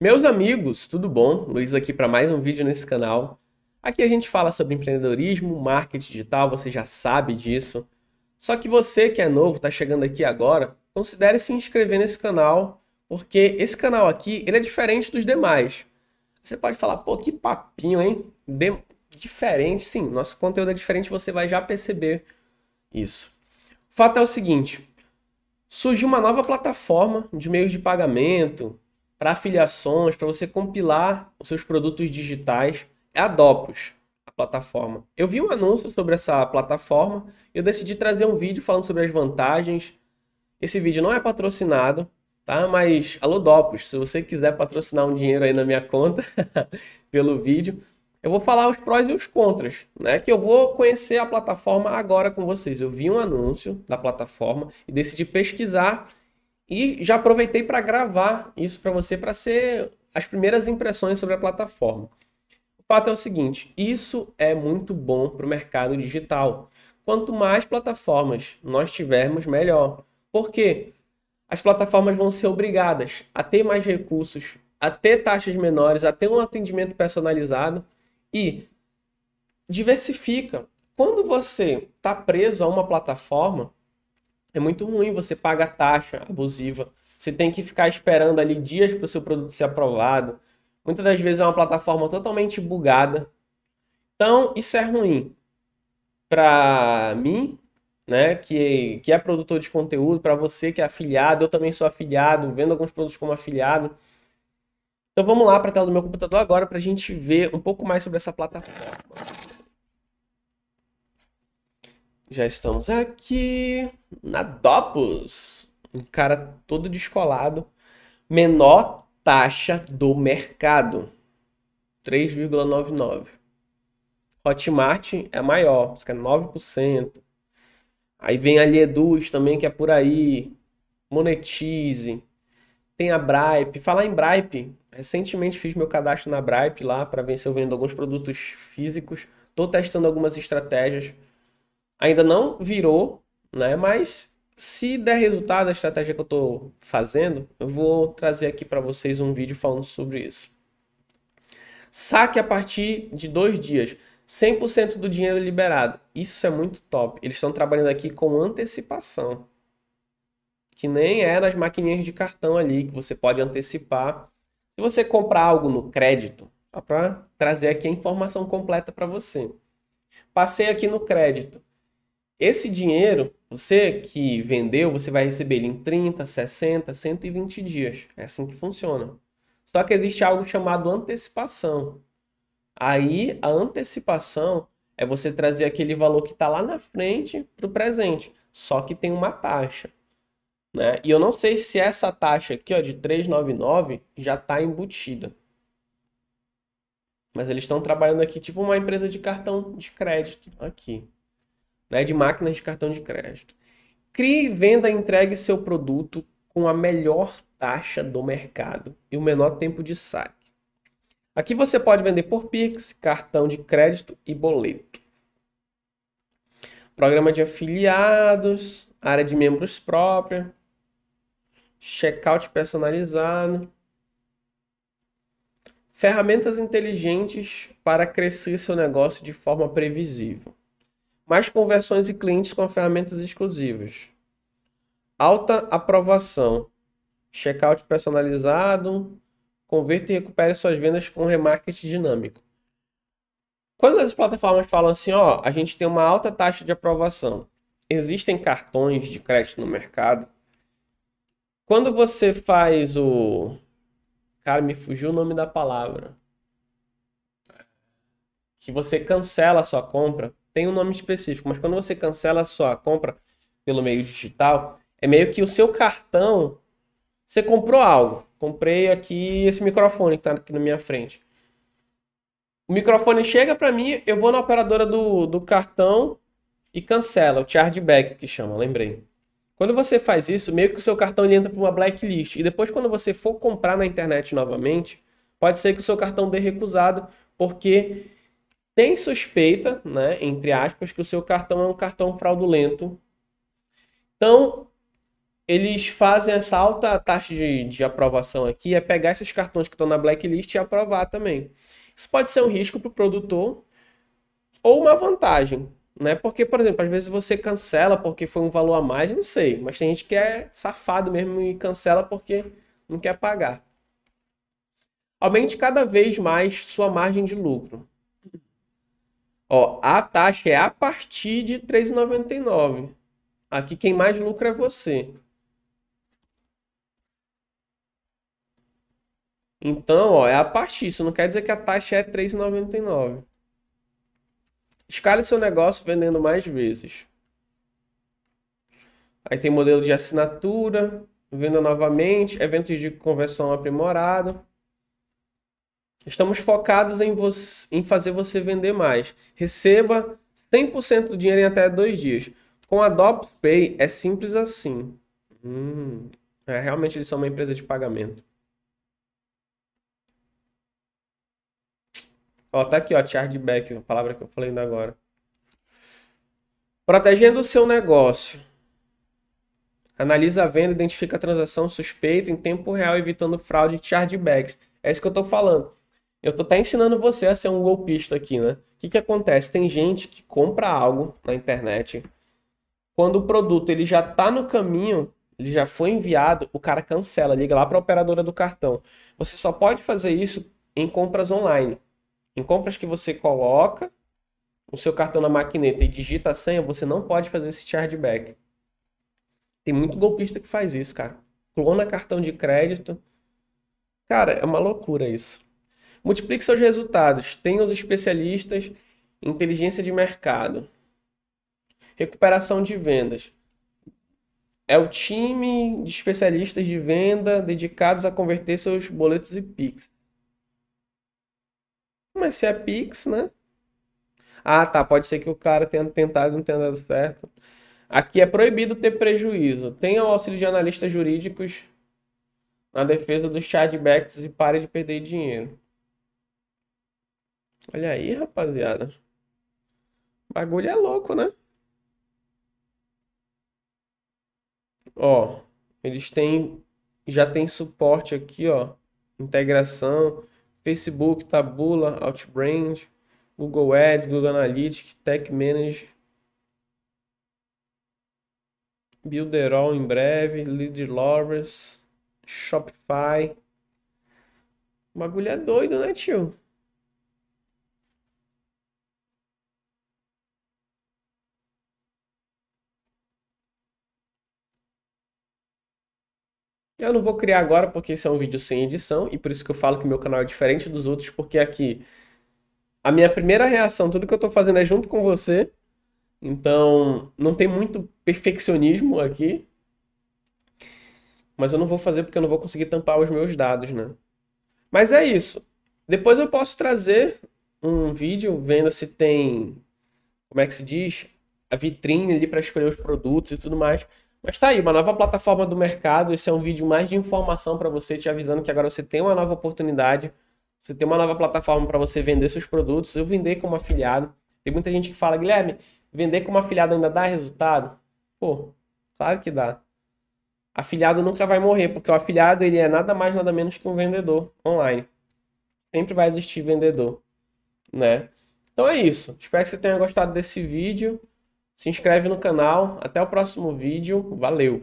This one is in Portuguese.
Meus amigos, tudo bom? Luiz aqui para mais um vídeo nesse canal. Aqui a gente fala sobre empreendedorismo, marketing digital, você já sabe disso. Só que você que é novo, está chegando aqui agora, considere se inscrever nesse canal, porque esse canal aqui ele é diferente dos demais. Você pode falar, pô, que papinho, hein? De... Diferente, sim, nosso conteúdo é diferente, você vai já perceber isso. O fato é o seguinte, surgiu uma nova plataforma de meios de pagamento, para afiliações, para você compilar os seus produtos digitais, é a Dopus, a plataforma. Eu vi um anúncio sobre essa plataforma e eu decidi trazer um vídeo falando sobre as vantagens. Esse vídeo não é patrocinado, tá? Mas alô Dopus, se você quiser patrocinar um dinheiro aí na minha conta pelo vídeo, eu vou falar os prós e os contras, né? Que eu vou conhecer a plataforma agora com vocês. Eu vi um anúncio da plataforma e decidi pesquisar e já aproveitei para gravar isso para você, para ser as primeiras impressões sobre a plataforma. O fato é o seguinte: isso é muito bom para o mercado digital. Quanto mais plataformas nós tivermos, melhor. Por quê? As plataformas vão ser obrigadas a ter mais recursos, a ter taxas menores, a ter um atendimento personalizado e diversifica. Quando você está preso a uma plataforma, é muito ruim você pagar taxa abusiva. Você tem que ficar esperando ali dias para o seu produto ser aprovado. Muitas das vezes é uma plataforma totalmente bugada. Então, isso é ruim para mim, né, que, que é produtor de conteúdo, para você que é afiliado, eu também sou afiliado, vendo alguns produtos como afiliado. Então vamos lá para a tela do meu computador agora para a gente ver um pouco mais sobre essa plataforma. Já estamos aqui na Dopus. Um cara todo descolado. Menor taxa do mercado. 3,99. Hotmart é maior, que é 9%. Aí vem a Lieduz também, que é por aí. Monetize. Tem a Bripe. Falar em Bripe, recentemente fiz meu cadastro na Bripe lá para ver se eu vendo alguns produtos físicos. Estou testando algumas estratégias Ainda não virou, né? Mas se der resultado a estratégia que eu estou fazendo, eu vou trazer aqui para vocês um vídeo falando sobre isso. Saque a partir de dois dias. 100% do dinheiro liberado. Isso é muito top. Eles estão trabalhando aqui com antecipação. Que nem é nas maquininhas de cartão ali, que você pode antecipar. Se você comprar algo no crédito, para trazer aqui a informação completa para você. Passei aqui no crédito. Esse dinheiro, você que vendeu, você vai receber ele em 30, 60, 120 dias. É assim que funciona. Só que existe algo chamado antecipação. Aí a antecipação é você trazer aquele valor que está lá na frente para o presente, só que tem uma taxa. Né? E eu não sei se essa taxa aqui ó, de 399 já está embutida. Mas eles estão trabalhando aqui tipo uma empresa de cartão de crédito aqui né, de máquinas de cartão de crédito. Crie, venda e entregue seu produto com a melhor taxa do mercado e o menor tempo de saque. Aqui você pode vender por Pix, cartão de crédito e boleto. Programa de afiliados, área de membros própria, checkout personalizado. Ferramentas inteligentes para crescer seu negócio de forma previsível mais conversões e clientes com ferramentas exclusivas. Alta aprovação, checkout personalizado, converta e recupere suas vendas com remarketing dinâmico. Quando as plataformas falam assim, ó, a gente tem uma alta taxa de aprovação, existem cartões de crédito no mercado. Quando você faz o. Cara, me fugiu o nome da palavra. Que você cancela a sua compra, tem um nome específico, mas quando você cancela a sua compra pelo meio digital, é meio que o seu cartão. Você comprou algo. Comprei aqui esse microfone que está aqui na minha frente. O microfone chega para mim, eu vou na operadora do, do cartão e cancela, o chargeback que chama, lembrei. Quando você faz isso, meio que o seu cartão entra para uma blacklist. E depois, quando você for comprar na internet novamente, pode ser que o seu cartão dê recusado, porque tem suspeita, né, entre aspas, que o seu cartão é um cartão fraudulento. Então, eles fazem essa alta taxa de, de aprovação aqui, é pegar esses cartões que estão na blacklist e aprovar também. Isso pode ser um risco para o produtor ou uma vantagem, né? Porque, por exemplo, às vezes você cancela porque foi um valor a mais, não sei, mas tem gente que é safado mesmo e cancela porque não quer pagar. Aumente cada vez mais sua margem de lucro. Ó, a taxa é a partir de 3,99. Aqui quem mais lucra é você. Então, ó, é a partir. Isso não quer dizer que a taxa é 3,99. Escale seu negócio vendendo mais vezes. Aí tem modelo de assinatura, venda novamente, eventos de conversão aprimorado. Estamos focados em, você, em fazer você vender mais. Receba 100% do dinheiro em até dois dias. Com a Adopt Pay é simples assim. Hum, é, realmente eles são uma empresa de pagamento. Ó, tá aqui, ó, chargeback, a palavra que eu falei ainda agora. Protegendo o seu negócio. Analisa a venda, identifica a transação suspeita em tempo real, evitando fraude e chargebacks. É isso que eu tô falando. Eu tô até ensinando você a ser um golpista aqui, né? O que, que acontece? Tem gente que compra algo na internet. Quando o produto ele já tá no caminho, ele já foi enviado, o cara cancela, liga lá para a operadora do cartão. Você só pode fazer isso em compras online. Em compras que você coloca o seu cartão na maquineta e digita a senha, você não pode fazer esse chargeback. Tem muito golpista que faz isso, cara. Clona cartão de crédito. Cara, é uma loucura isso. Multiplique seus resultados. Tenha os especialistas em inteligência de mercado. Recuperação de vendas. É o time de especialistas de venda dedicados a converter seus boletos e Pix. Mas se é Pix, né? Ah, tá. Pode ser que o cara tenha tentado e não tenha dado certo. Aqui é proibido ter prejuízo. Tenha o auxílio de analistas jurídicos na defesa dos chargebacks e pare de perder dinheiro. Olha aí, rapaziada. O bagulho é louco, né? Ó, eles têm já tem suporte aqui, ó, integração, Facebook, Tabula, Outbrand, Google Ads, Google Analytics, Tech Manage, Builderall em breve, Lead Lovers, Shopify. O bagulho é doido, né, tio? Eu não vou criar agora porque esse é um vídeo sem edição e por isso que eu falo que meu canal é diferente dos outros, porque aqui a minha primeira reação, tudo que eu estou fazendo é junto com você. Então, não tem muito perfeccionismo aqui. Mas eu não vou fazer porque eu não vou conseguir tampar os meus dados, né? Mas é isso. Depois eu posso trazer um vídeo vendo se tem, como é que se diz, a vitrine ali para escolher os produtos e tudo mais. Mas tá aí, uma nova plataforma do mercado. Esse é um vídeo mais de informação para você, te avisando que agora você tem uma nova oportunidade. Você tem uma nova plataforma para você vender seus produtos. Eu vender como afiliado. Tem muita gente que fala, Guilherme, vender como afiliado ainda dá resultado? Pô, claro que dá. Afiliado nunca vai morrer, porque o afiliado ele é nada mais nada menos que um vendedor online. Sempre vai existir vendedor, né? Então é isso. Espero que você tenha gostado desse vídeo. Se inscreve no canal. Até o próximo vídeo. Valeu!